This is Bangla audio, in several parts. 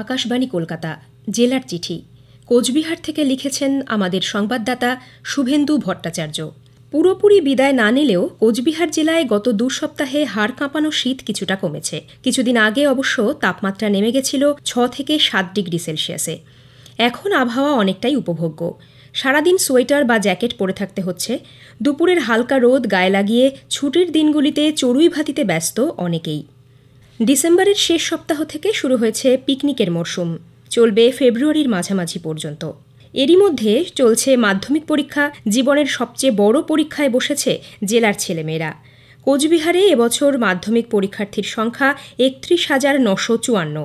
আকাশবাণী কলকাতা জেলার চিঠি কোচবিহার থেকে লিখেছেন আমাদের সংবাদদাতা শুভেন্দু ভট্টাচার্য পুরোপুরি বিদায় না নিলেও কোচবিহার জেলায় গত দু সপ্তাহে হাড় কাঁপানো শীত কিছুটা কমেছে কিছুদিন আগে অবশ্য তাপমাত্রা নেমে গেছিল ছ থেকে সাত ডিগ্রি সেলসিয়াসে এখন আবহাওয়া অনেকটাই উপভোগ্য সারাদিন সোয়েটার বা জ্যাকেট পরে থাকতে হচ্ছে দুপুরের হালকা রোদ গায়ে লাগিয়ে ছুটির দিনগুলিতে চড়ুই ভাতিতে ব্যস্ত অনেকেই ডিসেম্বরের শেষ সপ্তাহ থেকে শুরু হয়েছে পিকনিকের মরশুম চলবে ফেব্রুয়ারির মাঝামাঝি পর্যন্ত এরই মধ্যে চলছে মাধ্যমিক পরীক্ষা জীবনের সবচেয়ে বড় পরীক্ষায় বসেছে জেলার ছেলেমেয়েরা কোচবিহারে এবছর মাধ্যমিক পরীক্ষার্থীর সংখ্যা একত্রিশ হাজার নশো চুয়ান্ন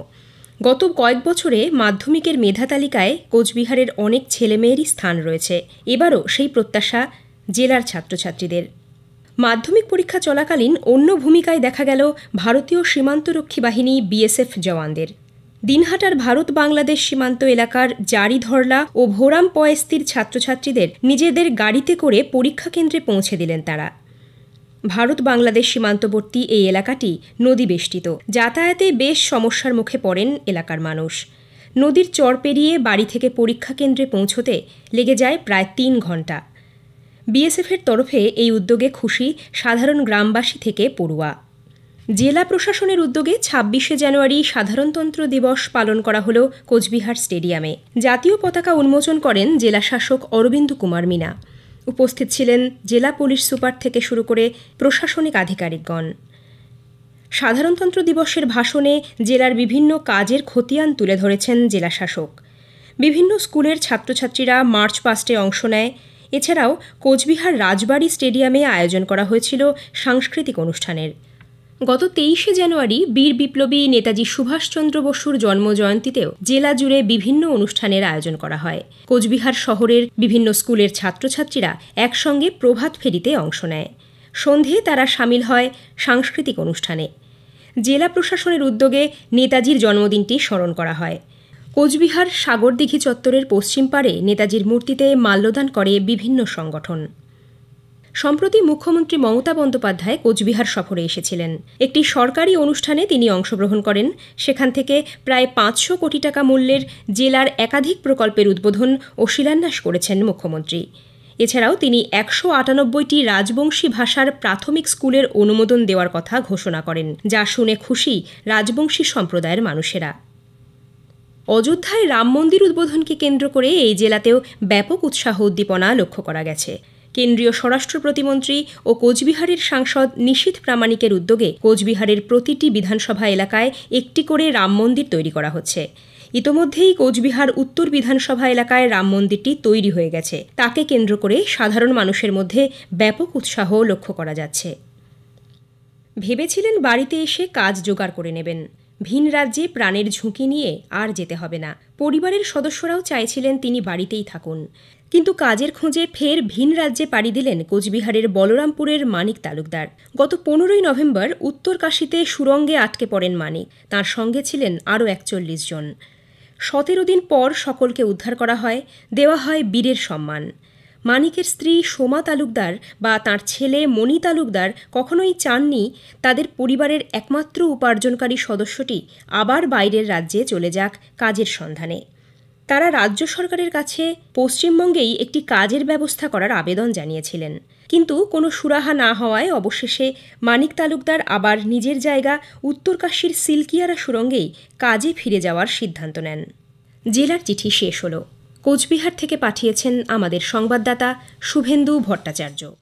গত কয়েক বছরে মাধ্যমিকের মেধা তালিকায় কোচবিহারের অনেক ছেলেমেয়েরই স্থান রয়েছে এবারও সেই প্রত্যাশা জেলার ছাত্রছাত্রীদের মাধ্যমিক পরীক্ষা চলাকালীন অন্য ভূমিকায় দেখা গেল ভারতীয় সীমান্তরক্ষী বাহিনী বিএসএফ জওয়ানদের দিনহাটার ভারত বাংলাদেশ সীমান্ত এলাকার জারি ধরলা ও ভোরাম পয়েস্তির ছাত্রছাত্রীদের নিজেদের গাড়িতে করে পরীক্ষা কেন্দ্রে পৌঁছে দিলেন তারা ভারত বাংলাদেশ সীমান্তবর্তী এই এলাকাটি নদী বেষ্টিত যাতায়াতে বেশ সমস্যার মুখে পড়েন এলাকার মানুষ নদীর চর পেরিয়ে বাড়ি থেকে পরীক্ষা কেন্দ্রে পৌঁছতে লেগে যায় প্রায় তিন ঘন্টা বিএসএফের তরফে এই উদ্যোগে খুশি সাধারণ গ্রামবাসী থেকে পড়ুয়া জেলা প্রশাসনের উদ্যোগে ছাব্বিশে জানুয়ারি সাধারণতন্ত্র দিবস পালন করা হল কোচবিহার স্টেডিয়ামে জাতীয় পতাকা উন্মোচন করেন জেলা শাসক অরবিন্দ কুমার মিনা উপস্থিত ছিলেন জেলা পুলিশ সুপার থেকে শুরু করে প্রশাসনিক আধিকারিকগণ সাধারণতন্ত্র দিবসের ভাষণে জেলার বিভিন্ন কাজের খতিয়ান তুলে ধরেছেন জেলা শাসক বিভিন্ন স্কুলের ছাত্রছাত্রীরা মার্চ পাস্টে অংশ নেয় এছাড়াও কোচবিহার রাজবাড়ি স্টেডিয়ামে আয়োজন করা হয়েছিল সাংস্কৃতিক অনুষ্ঠানের গত তেইশে জানুয়ারি বীর বিপ্লবী নেতাজি সুভাষচন্দ্র বসুর জন্মজয়ন্তীতেও জেলা জুড়ে বিভিন্ন অনুষ্ঠানের আয়োজন করা হয় কোচবিহার শহরের বিভিন্ন স্কুলের ছাত্রছাত্রীরা একসঙ্গে প্রভাত ফেরিতে অংশ নেয় সন্ধে তারা সামিল হয় সাংস্কৃতিক অনুষ্ঠানে জেলা প্রশাসনের উদ্যোগে নেতাজির জন্মদিনটি স্মরণ করা হয় কোচবিহার সাগরদিঘি চত্বরের পশ্চিম পারে নেতাজির মূর্তিতে মাল্যদান করে বিভিন্ন সংগঠন সম্প্রতি মুখ্যমন্ত্রী মমতা বন্দ্যোপাধ্যায় কোচবিহার সফরে এসেছিলেন একটি সরকারি অনুষ্ঠানে তিনি অংশগ্রহণ করেন সেখান থেকে প্রায় পাঁচশো কোটি টাকা মূল্যের জেলার একাধিক প্রকল্পের উদ্বোধন ও শিলান্যাস করেছেন মুখ্যমন্ত্রী এছাড়াও তিনি একশো আটানব্বইটি রাজবংশী ভাষার প্রাথমিক স্কুলের অনুমোদন দেওয়ার কথা ঘোষণা করেন যা শুনে খুশি রাজবংশী সম্প্রদায়ের মানুষেরা অযোধ্যায় রাম মন্দির উদ্বোধনকে কেন্দ্র করে এই জেলাতেও ব্যাপক উৎসাহ উদ্দীপনা লক্ষ্য করা গেছে কেন্দ্রীয় স্বরাষ্ট্র প্রতিমন্ত্রী ও কোচবিহারের সাংসদ নিশীথ প্রামাণিকের উদ্যোগে কোচবিহারের প্রতিটি বিধানসভা এলাকায় একটি করে রাম মন্দির তৈরি করা হচ্ছে ইতোমধ্যেই কোচবিহার উত্তর বিধানসভা এলাকায় রাম মন্দিরটি তৈরি হয়ে গেছে তাকে কেন্দ্র করে সাধারণ মানুষের মধ্যে ব্যাপক উৎসাহ লক্ষ্য করা যাচ্ছে ভেবেছিলেন বাড়িতে এসে কাজ জোগাড় করে নেবেন ভিন রাজ্যে প্রাণের ঝুঁকি নিয়ে আর যেতে হবে না পরিবারের সদস্যরাও চাইছিলেন তিনি বাড়িতেই থাকুন কিন্তু কাজের খোঁজে ফের ভিন রাজ্যে পাড়ি দিলেন কোচবিহারের বলরামপুরের মানিক তালুকদার গত পনেরোই নভেম্বর উত্তরকাশীতে সুরঙ্গে আটকে পড়েন মানিক তার সঙ্গে ছিলেন আরও একচল্লিশ জন সতেরো দিন পর সকলকে উদ্ধার করা হয় দেওয়া হয় বীরের সম্মান মানিকের স্ত্রী সোমা তালুকদার বা তাঁর ছেলে মণি তালুকদার কখনোই চাননি তাদের পরিবারের একমাত্র উপার্জনকারী সদস্যটি আবার বাইরের রাজ্যে চলে যাক কাজের সন্ধানে তারা রাজ্য সরকারের কাছে পশ্চিমবঙ্গেই একটি কাজের ব্যবস্থা করার আবেদন জানিয়েছিলেন কিন্তু কোনো সুরাহা না হওয়ায় অবশেষে মানিক তালুকদার আবার নিজের জায়গা উত্তরকাশীর সিলকিয়ারা সুরঙ্গেই কাজে ফিরে যাওয়ার সিদ্ধান্ত নেন জেলার চিঠি শেষ হলো কোচবিহার থেকে পাঠিয়েছেন আমাদের সংবাদদাতা শুভেন্দু ভট্টাচার্য